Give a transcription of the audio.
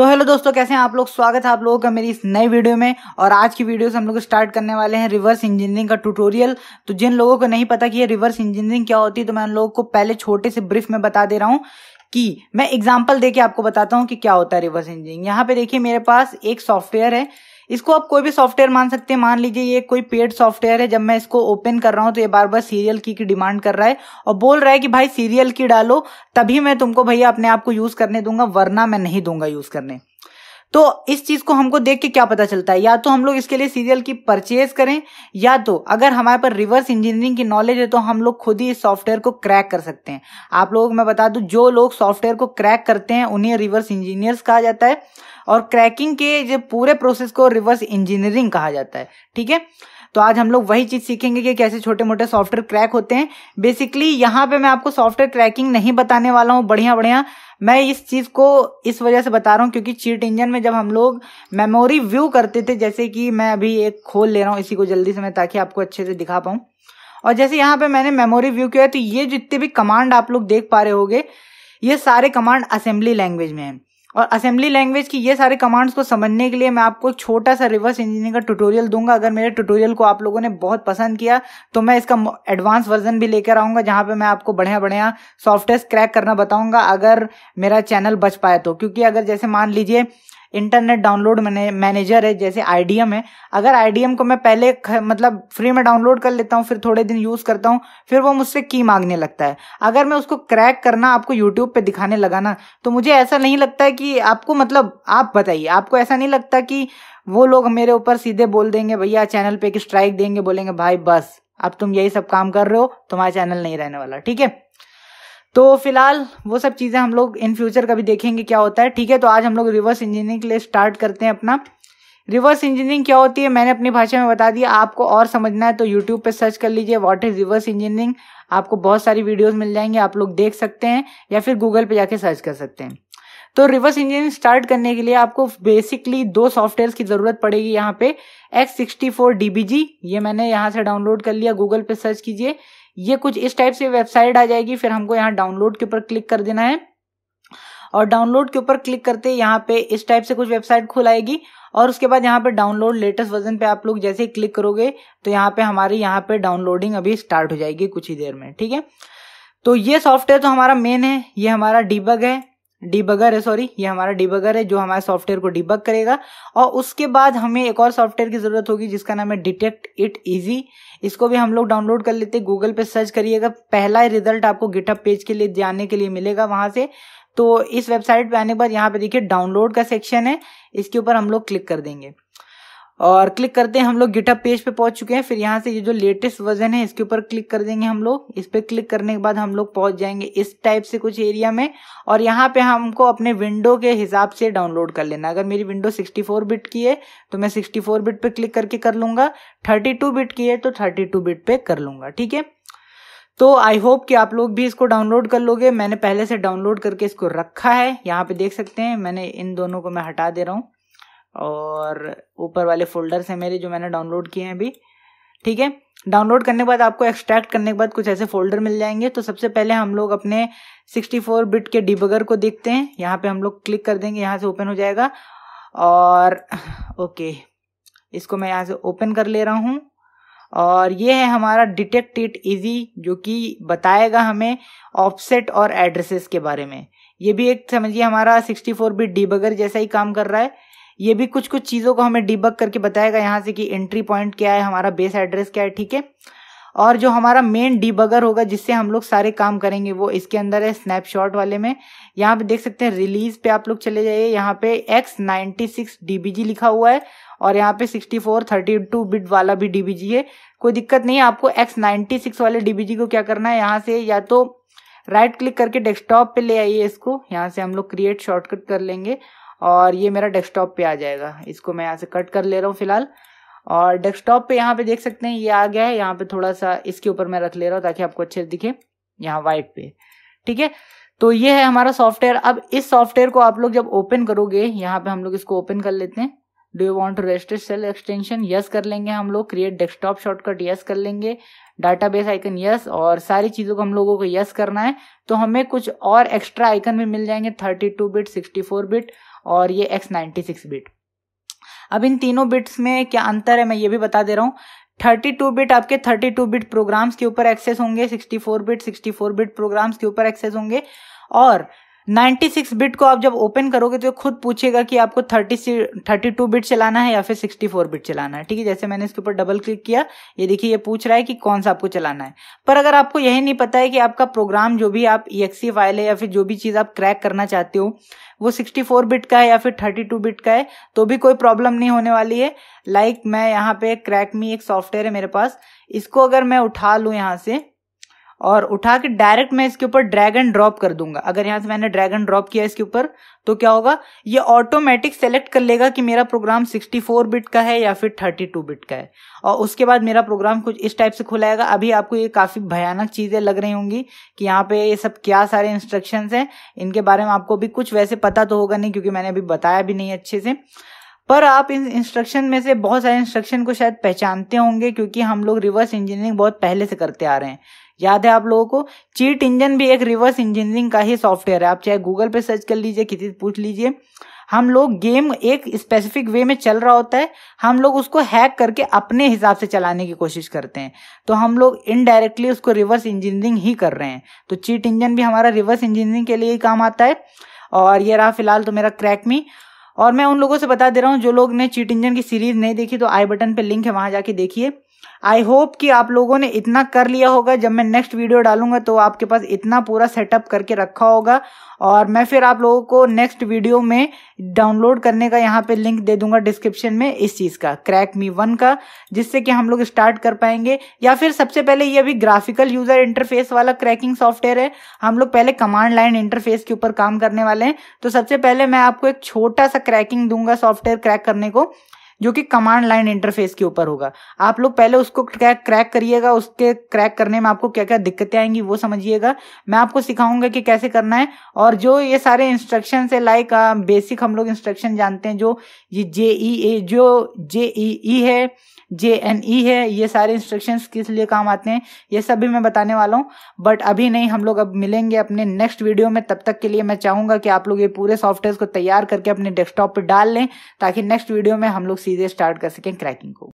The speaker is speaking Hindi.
तो हेलो दोस्तों कैसे हैं आप लोग स्वागत है आप लोगों का मेरी इस नए वीडियो में और आज की वीडियो से हम लोग स्टार्ट करने वाले हैं रिवर्स इंजीनियरिंग का ट्यूटोरियल तो जिन लोगों को नहीं पता कि ये रिवर्स इंजीनियरिंग क्या होती है तो मैं उन लोगों को पहले छोटे से ब्रीफ में बता दे रहा हूँ कि मैं एग्जाम्पल दे आपको बताता हूँ कि क्या होता है रिवर्स इंजीनियरिंग यहाँ पे देखिए मेरे पास एक सॉफ्टवेयर है इसको आप कोई भी सॉफ्टवेयर मान सकते हैं मान लीजिए ये कोई पेड सॉफ्टवेयर है जब मैं इसको ओपन कर रहा हूँ तो ये बार बार सीरियल की की डिमांड कर रहा है और बोल रहा है कि भाई सीरियल की डालो तभी मैं तुमको भैया अपने आप को यूज करने दूंगा वरना मैं नहीं दूंगा यूज करने तो इस चीज को हमको देख के क्या पता चलता है या तो हम लोग इसके लिए सीरियल की परचेज करें या तो अगर हमारे पर रिवर्स इंजीनियरिंग की नॉलेज है तो हम लोग खुद ही इस सॉफ्टवेयर को क्रैक कर सकते हैं आप लोगों को मैं बता दूं जो लोग सॉफ्टवेयर को क्रैक करते हैं उन्हें रिवर्स इंजीनियर्स कहा जाता है और क्रैकिंग के जो पूरे प्रोसेस को रिवर्स इंजीनियरिंग कहा जाता है ठीक है तो आज हम लोग वही चीज सीखेंगे कि कैसे छोटे मोटे सॉफ्टवेयर क्रैक होते हैं बेसिकली यहाँ पे मैं आपको सॉफ्टवेयर क्रैकिंग नहीं बताने वाला हूँ बढ़िया बढ़िया मैं इस चीज़ को इस वजह से बता रहा हूँ क्योंकि चीट इंजन में जब हम लोग मेमोरी व्यू करते थे जैसे कि मैं अभी एक खोल ले रहा हूँ इसी को जल्दी से मैं ताकि आपको अच्छे से दिखा पाऊँ और जैसे यहाँ पे मैंने मेमोरी व्यू किया तो ये जितने भी कमांड आप लोग देख पा रहे होगे ये सारे कमांड असेंबली लैंग्वेज में हैं और असेंबली लैंग्वेज की ये सारे कमांड्स को समझने के लिए मैं आपको एक छोटा सा रिवर्स इंजीनियरिंग का ट्यूटोरियल दूंगा अगर मेरे ट्यूटोरियल को आप लोगों ने बहुत पसंद किया तो मैं इसका एडवांस वर्जन भी लेकर आऊंगा जहाँ पर मैं आपको बढ़िया बढ़िया सॉफ्टवेयर क्रैक करना बताऊंगा अगर मेरा चैनल बच पाए तो क्योंकि अगर जैसे मान लीजिए इंटरनेट डाउनलोड मैनेजर है जैसे आईडीएम है अगर आईडीएम को मैं पहले मतलब फ्री में डाउनलोड कर लेता हूँ फिर थोड़े दिन यूज़ करता हूँ फिर वो मुझसे की मांगने लगता है अगर मैं उसको क्रैक करना आपको यूट्यूब पर दिखाने लगा ना तो मुझे ऐसा नहीं लगता है कि आपको मतलब आप बताइए आपको ऐसा नहीं लगता कि वो लोग मेरे ऊपर सीधे बोल देंगे भैया चैनल पे एक स्ट्राइक देंगे बोलेंगे भाई बस अब तुम यही सब काम कर रहे हो तुम्हारा चैनल नहीं रहने वाला ठीक है तो फिलहाल वो सब चीज़ें हम लोग इन फ्यूचर कभी देखेंगे क्या होता है ठीक है तो आज हम लोग रिवर्स इंजीनियरिंग के लिए स्टार्ट करते हैं अपना रिवर्स इंजीनियरिंग क्या होती है मैंने अपनी भाषा में बता दिया आपको और समझना है तो यूट्यूब पे सर्च कर लीजिए व्हाट इज रिवर्स इंजीनियरिंग आपको बहुत सारी वीडियोस मिल जाएंगे आप लोग देख सकते हैं या फिर गूगल पे जाके सर्च कर सकते हैं तो रिवर्स इंजन स्टार्ट करने के लिए आपको बेसिकली दो सॉफ्टवेयर की जरूरत पड़ेगी यहाँ पे एक्स सिक्सटी फोर ये मैंने यहाँ से डाउनलोड कर लिया गूगल पे सर्च कीजिए ये कुछ इस टाइप से वेबसाइट आ जाएगी फिर हमको यहाँ डाउनलोड के ऊपर क्लिक कर देना है और डाउनलोड के ऊपर क्लिक करते यहाँ पे इस टाइप से कुछ वेबसाइट खुल आएगी और उसके बाद यहाँ पे डाउनलोड लेटेस्ट वर्जन पे आप लोग जैसे ही क्लिक करोगे तो यहाँ पे हमारी यहाँ पे डाउनलोडिंग अभी स्टार्ट हो जाएगी कुछ ही देर में ठीक है तो ये सॉफ्टवेयर तो हमारा मेन है ये हमारा डीबग है डिबगर है सॉरी ये हमारा डिबगर है जो हमारे सॉफ्टवेयर को डिबग करेगा और उसके बाद हमें एक और सॉफ्टवेयर की ज़रूरत होगी जिसका नाम है डिटेक्ट इट इजी इसको भी हम लोग डाउनलोड कर लेते हैं गूगल पे सर्च करिएगा पहला रिजल्ट आपको गिटअप पेज के लिए जाने के लिए मिलेगा वहां से तो इस वेबसाइट पे आने के बाद यहाँ पे देखिए डाउनलोड का सेक्शन है इसके ऊपर हम लोग क्लिक कर देंगे और क्लिक करते हैं हम लोग गिटअप पेज पे पहुंच चुके हैं फिर यहाँ से ये जो लेटेस्ट वर्जन है इसके ऊपर क्लिक कर देंगे हम लोग इस पर क्लिक करने के बाद हम लोग पहुंच जाएंगे इस टाइप से कुछ एरिया में और यहाँ पे हमको अपने विंडो के हिसाब से डाउनलोड कर लेना अगर मेरी विंडो 64 बिट की है तो मैं 64 बिट पे क्लिक करके कर लूंगा थर्टी बिट की है तो थर्टी बिट पे कर लूंगा ठीक है तो आई होप कि आप लोग भी इसको डाउनलोड कर लोगे मैंने पहले से डाउनलोड करके इसको रखा है यहाँ पे देख सकते हैं मैंने इन दोनों को मैं हटा दे रहा हूँ और ऊपर वाले फोल्डर्स हैं मेरे जो मैंने डाउनलोड किए हैं अभी ठीक है डाउनलोड करने के बाद आपको एक्सट्रैक्ट करने के बाद कुछ ऐसे फोल्डर मिल जाएंगे तो सबसे पहले हम लोग अपने 64 बिट के डिबगर को देखते हैं यहाँ पे हम लोग क्लिक कर देंगे यहाँ से ओपन हो जाएगा और ओके इसको मैं यहाँ से ओपन कर ले रहा हूँ और ये है हमारा डिटेक्ट इट इजी जो कि बताएगा हमें ऑफसेट और एड्रेसेस के बारे में ये भी एक समझिए हमारा 64 बिट डिबगर जैसा ही काम कर रहा है ये भी कुछ कुछ चीज़ों को हमें डिबक करके बताएगा यहाँ से कि एंट्री पॉइंट क्या है हमारा बेस एड्रेस क्या है ठीक है और जो हमारा मेन डिबगर होगा जिससे हम लोग सारे काम करेंगे वो इसके अंदर है स्नैपशॉट वाले में यहाँ पे देख सकते हैं रिलीज पे आप लोग चले जाइए यहाँ पे एक्स DBG सिक्स लिखा हुआ है और यहाँ पे sixty four thirty two bit वाला भी DBG है कोई दिक्कत नहीं है आपको एक्स सिक्स वाले DBG को क्या करना है यहाँ से या तो राइट क्लिक करके डेस्कटॉप पे ले आइए इसको यहाँ से हम लोग क्रिएट शॉर्टकट कर लेंगे और ये मेरा डेस्कटॉप पे आ जाएगा इसको मैं यहाँ से कट कर ले रहा हूँ फिलहाल और डेस्कटॉप पे यहाँ पे देख सकते हैं ये आ गया है यहाँ पे थोड़ा सा इसके ऊपर मैं रख ले रहा हूँ ताकि आपको अच्छे से दिखे यहाँ वाइट पे ठीक है तो ये है हमारा सॉफ्टवेयर अब इस सॉफ्टवेयर को आप लोग जब ओपन करोगे यहाँ पे हम लोग इसको ओपन कर लेते हैं do you want to register shell extension yes कर लेंगे हम लोग क्रिएट डेस्कटॉप शॉर्टकट यस कर लेंगे डाटाबेस आइकन यस और सारी चीज़ों को हम लोगों को यस करना है तो हमें कुछ और एक्स्ट्रा आइकन भी मिल जाएंगे 32 बिट 64 बिट और ये एक्स सिक्स बिट अब इन तीनों बिट्स में क्या अंतर है मैं ये भी बता दे रहा हूँ 32 बिट आपके 32 बिट प्रोग्राम्स के ऊपर एक्सेस होंगे 64 बिट 64 बिट प्रोग्राम्स के ऊपर एक्सेस होंगे और 96 बिट को आप जब ओपन करोगे तो खुद पूछेगा कि आपको 30 थर्टी टू बिट चलाना है या फिर 64 बिट चलाना है ठीक है जैसे मैंने इसके ऊपर डबल क्लिक किया ये देखिए ये पूछ रहा है कि कौन सा आपको चलाना है पर अगर आपको यही नहीं पता है कि आपका प्रोग्राम जो भी आप ई फाइल है या फिर जो भी चीज़ आप क्रैक करना चाहते हो वो 64 बिट का है या फिर 32 बिट का है तो भी कोई प्रॉब्लम नहीं होने वाली है लाइक like मैं यहाँ पे क्रैक मी एक सॉफ्टवेयर है मेरे पास इसको अगर मैं उठा लूँ यहाँ से और उठा के डायरेक्ट मैं इसके ऊपर ड्रैग एंड ड्रॉप कर दूंगा अगर यहां से मैंने ड्रैग एंड ड्रॉप किया इसके ऊपर तो क्या होगा ये ऑटोमेटिक सेलेक्ट कर लेगा कि मेरा प्रोग्राम 64 बिट का है या फिर 32 बिट का है और उसके बाद मेरा प्रोग्राम कुछ इस टाइप से खुलाएगा अभी आपको ये काफी भयानक चीजें लग रही होंगी कि यहाँ पे ये सब क्या सारे इंस्ट्रक्शन है इनके बारे में आपको भी कुछ वैसे पता तो होगा नहीं क्योंकि मैंने अभी बताया भी नहीं अच्छे से पर आप इन इंस्ट्रक्शन में से बहुत सारे इंस्ट्रक्शन को शायद पहचानते होंगे क्योंकि हम लोग रिवर्स इंजीनियरिंग बहुत पहले से करते आ रहे हैं याद है आप लोगों को चीट इंजन भी एक रिवर्स इंजीनियरिंग का ही सॉफ्टवेयर है आप चाहे गूगल पे सर्च कर लीजिए किसी से पूछ लीजिए हम लोग गेम एक स्पेसिफिक वे में चल रहा होता है हम लोग उसको हैक करके अपने हिसाब से चलाने की कोशिश करते हैं तो हम लोग इनडायरेक्टली उसको रिवर्स इंजीनियरिंग ही कर रहे हैं तो चीट इंजन भी हमारा रिवर्स इंजीनियरिंग के लिए ही काम आता है और ये रहा फिलहाल तो मेरा क्रैक मी और मैं उन लोगों से बता दे रहा हूँ जो लोग ने चीट इंजन की सीरीज नहीं देखी तो आई बटन पर लिंक है वहां जाके देखिए आई होप कि आप लोगों ने इतना कर लिया होगा जब मैं नेक्स्ट वीडियो डालूंगा तो आपके पास इतना पूरा सेटअप करके रखा होगा और मैं फिर आप लोगों को नेक्स्ट वीडियो में डाउनलोड करने का यहाँ पे लिंक दे दूंगा डिस्क्रिप्शन में इस चीज़ का क्रैक मी वन का जिससे कि हम लोग स्टार्ट कर पाएंगे या फिर सबसे पहले ये अभी ग्राफिकल यूज़र इंटरफेस वाला क्रैकिंग सॉफ्टवेयर है हम लोग पहले कमांड लाइन इंटरफेस के ऊपर काम करने वाले हैं तो सबसे पहले मैं आपको एक छोटा सा क्रैकिंग दूंगा सॉफ्टवेयर क्रैक करने को जो कि कमांड लाइन इंटरफेस के ऊपर होगा आप लोग पहले उसको क्रैक क्रैक करिएगा उसके क्रैक करने में आपको क्या क्या दिक्कतें आएंगी वो समझिएगा मैं आपको सिखाऊंगा कि कैसे करना है और जो ये सारे इंस्ट्रक्शन है लाइक बेसिक हम लोग इंस्ट्रक्शन जानते हैं जो ये जे ई ए जो जे ई ई है जे एन ई है ये सारे इंस्ट्रक्शंस किस लिए काम आते हैं ये सब भी मैं बताने वाला हूँ बट अभी नहीं हम लोग अब मिलेंगे अपने नेक्स्ट वीडियो में तब तक के लिए मैं चाहूँगा कि आप लोग ये पूरे सॉफ्टवेयर को तैयार करके अपने डेस्कटॉप पर डाल लें ताकि नेक्स्ट वीडियो में हम लोग सीधे स्टार्ट कर सकें क्रैकिंग को